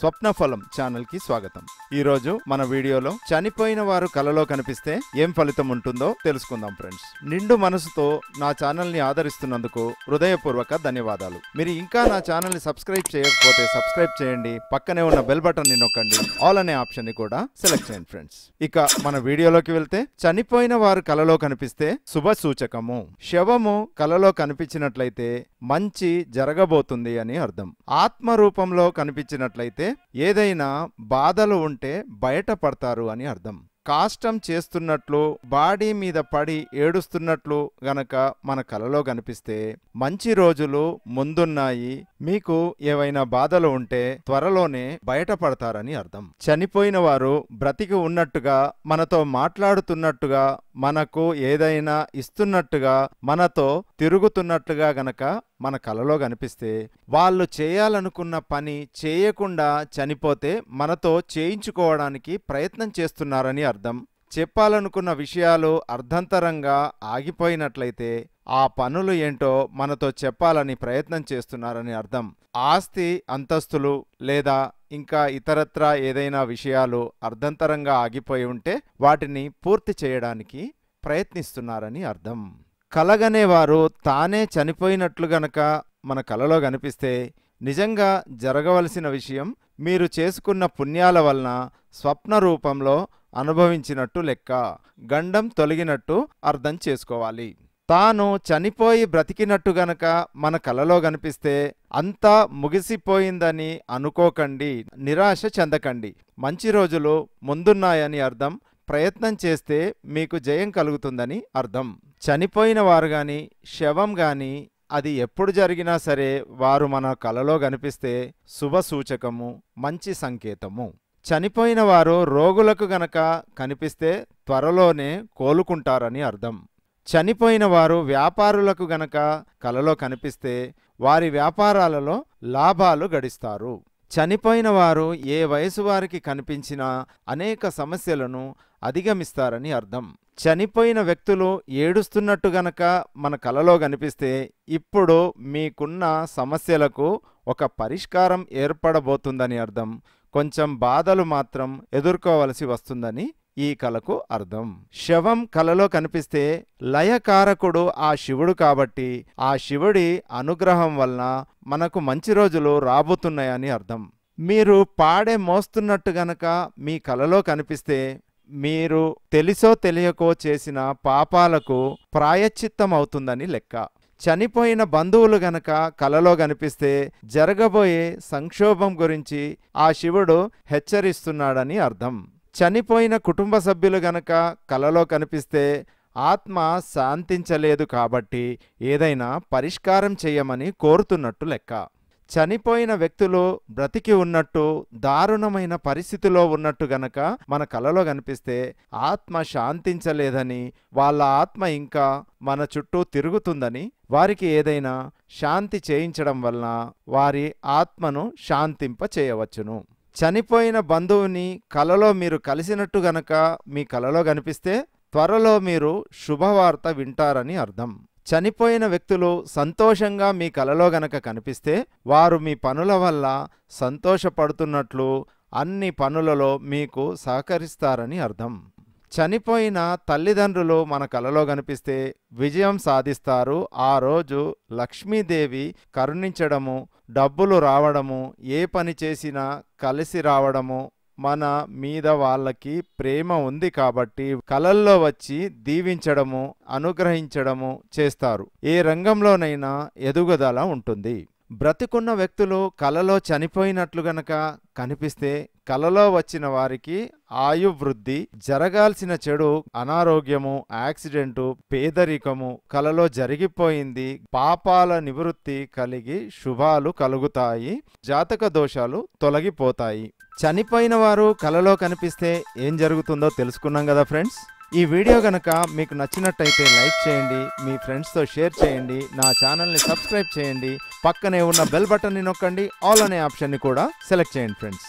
స్వప్నఫలం ఛానల్కి స్వాగతం ఈరోజు మన వీడియోలో చనిపోయిన వారు కలలో కనిపిస్తే ఏం ఫలితం ఉంటుందో తెలుసుకుందాం ఫ్రెండ్స్ నిండు మనసుతో నా ఛానల్ని ఆదరిస్తున్నందుకు హృదయపూర్వక ధన్యవాదాలు మీరు ఇంకా నా ఛానల్ని సబ్స్క్రైబ్ చేయకపోతే సబ్స్క్రైబ్ చేయండి పక్కనే ఉన్న బెల్ ని నొక్కండి ఆల్ అనే ఆప్షన్ని కూడా సెలెక్ట్ చేయండి ఫ్రెండ్స్ ఇక మన వీడియోలోకి వెళ్తే చనిపోయిన వారు కలలో కనిపిస్తే శుభ సూచకము శవము కలలో కనిపించినట్లయితే మంచి జరగబోతుంది అని అర్థం ఆత్మ రూపంలో కనిపించినట్లయితే ఏదైనా బాధలు ఉంటే బయటపడతారు అని అర్థం కాష్టం చేస్తున్నట్లు బాడీ మీద పడి ఏడుస్తున్నట్లు గనక మన కలలో కనిపిస్తే మంచి రోజులు ముందున్నాయి మీకు ఏవైనా బాధలు ఉంటే త్వరలోనే బయటపడతారని అర్థం చనిపోయిన వారు బ్రతికి ఉన్నట్టుగా మనతో మాట్లాడుతున్నట్టుగా మనకు ఏదైనా ఇస్తున్నట్టుగా మనతో తిరుగుతున్నట్టుగా గనక మన కలలో కనిపిస్తే వాళ్ళు చేయాలనుకున్న పని చేయకుండా చనిపోతే మనతో చేయించుకోవడానికి ప్రయత్నం చేస్తున్నారని అర్థం చెప్పాలనుకున్న విషయాలు అర్ధంతరంగా ఆగిపోయినట్లయితే ఆ పనులు ఏంటో మనతో చెప్పాలని ప్రయత్నం చేస్తున్నారని అర్థం ఆస్తి అంతస్తులు లేదా ఇంకా ఇతరత్రా ఏదైనా విషయాలు అర్ధంతరంగా ఆగిపోయి ఉంటే వాటిని పూర్తి చేయడానికి ప్రయత్నిస్తున్నారని అర్థం కలగనేవారు తానే చనిపోయినట్లు గనక మన కలలో కనిపిస్తే నిజంగా జరగవలసిన విషయం మీరు చేసుకున్న పుణ్యాల వలన స్వప్న రూపంలో అనుభవించినట్టు లెక్క గండం తొలగినట్టు అర్థం చేసుకోవాలి తాను చనిపోయి బ్రతికినట్టు గనక మన కలలో కనిపిస్తే అంతా ముగిసిపోయిందని అనుకోకండి నిరాశ చెందకండి మంచి రోజులు ముందున్నాయని అర్థం ప్రయత్నం చేస్తే మీకు జయం కలుగుతుందని అర్థం చనిపోయిన వారు గాని శవం గాని అది ఎప్పుడు జరిగినా సరే వారు మన కలలో కనిపిస్తే శుభ సూచకము మంచి సంకేతము చనిపోయిన వారు రోగులకు గనక కనిపిస్తే త్వరలోనే కోలుకుంటారని అర్థం చనిపోయిన వారు వ్యాపారులకు గనక కలలో కనిపిస్తే వారి వ్యాపారాలలో లాభాలు గడిస్తారు చనిపోయిన వారు ఏ వయసు వారికి కనిపించినా అనేక సమస్యలను అధిగమిస్తారని అర్థం చనిపోయిన వ్యక్తులు ఏడుస్తున్నట్టు గనక మన కలలో కనిపిస్తే ఇప్పుడు మీకున్న సమస్యలకు ఒక పరిష్కారం ఏర్పడబోతుందని అర్థం కొంచెం బాధలు మాత్రం ఎదుర్కోవలసి వస్తుందని ఈ కళకు అర్థం శవం కలలో కనిపిస్తే లయకారకుడు ఆ శివుడు కాబట్టి ఆ శివుడి అనుగ్రహం వలన మనకు మంచి రోజులు రాబోతున్నాయని అర్థం మీరు పాడే మోస్తున్నట్టు గనక మీ కలలో కనిపిస్తే మీరు తెలిసో తెలియకో చేసిన పాపాలకు ప్రాయశ్చిత్తం అవుతుందని లెక్క చనిపోయిన బంధువులు గనక కలలో కనిపిస్తే జరగబోయే సంక్షోభం గురించి ఆ శివుడు హెచ్చరిస్తున్నాడని అర్థం చనిపోయిన కుటుంబ సభ్యులు గనక కలలో కనిపిస్తే ఆత్మ శాంతించలేదు కాబట్టి ఏదైనా పరిష్కారం చేయమని కోరుతున్నట్టు లెక్క చనిపోయిన వ్యక్తులు బ్రతికి ఉన్నట్టు దారుణమైన పరిస్థితిలో ఉన్నట్టు గనక మన కలలో కనిపిస్తే ఆత్మ శాంతించలేదని వాళ్ళ ఆత్మ ఇంకా మన చుట్టూ తిరుగుతుందని వారికి ఏదైనా శాంతి చేయించడం వలన వారి ఆత్మను శాంతింప చేయవచ్చును చనిపోయిన బంధువుని కలలో మీరు కలిసినట్టు గనక మీ కలలో కనిపిస్తే త్వరలో మీరు శుభవార్త వింటారని అర్థం చనిపోయిన వ్యక్తులు సంతోషంగా మీ కలలో గనక కనిపిస్తే వారు మీ పనుల వల్ల సంతోషపడుతున్నట్లు అన్ని పనులలో మీకు సహకరిస్తారని అర్థం చనిపోయిన తల్లిదండ్రులు మన కలలో కనిపిస్తే విజయం సాధిస్తారు ఆ రోజు లక్ష్మీదేవి కరుణించడము డబ్బులు రావడము ఏ పని చేసినా కలిసి రావడము మన మీద వాళ్ళకి ప్రేమ ఉంది కాబట్టి కలల్లో వచ్చి దీవించడము అనుగ్రహించడము చేస్తారు ఏ రంగంలోనైనా ఎదుగుదల ఉంటుంది బ్రతికున్న వ్యక్తులు కలలో చనిపోయినట్లు గనక కనిపిస్తే కలలో వచ్చిన వారికి ఆయువృద్ధి జరగాల్సిన చెడు అనారోగ్యము యాక్సిడెంటు పేదరికము కలలో జరిగిపోయింది పాపాల నివృత్తి కలిగి శుభాలు కలుగుతాయి జాతక దోషాలు తొలగిపోతాయి చనిపోయిన వారు కలలో కనిపిస్తే ఏం జరుగుతుందో తెలుసుకున్నాం కదా ఫ్రెండ్స్ ఈ వీడియో కనుక మీకు నచ్చినట్టయితే లైక్ చేయండి మీ ఫ్రెండ్స్తో షేర్ చేయండి నా ఛానల్ని సబ్స్క్రైబ్ చేయండి పక్కనే ఉన్న బెల్ బటన్ని నొక్కండి ఆల్ అనే ఆప్షన్ని కూడా సెలెక్ట్ చేయండి ఫ్రెండ్స్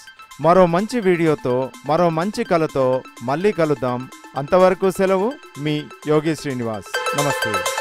మరో మంచి వీడియోతో మరో మంచి కళతో మళ్ళీ కలుద్దాం అంతవరకు సెలవు మీ యోగి శ్రీనివాస్ నమస్తే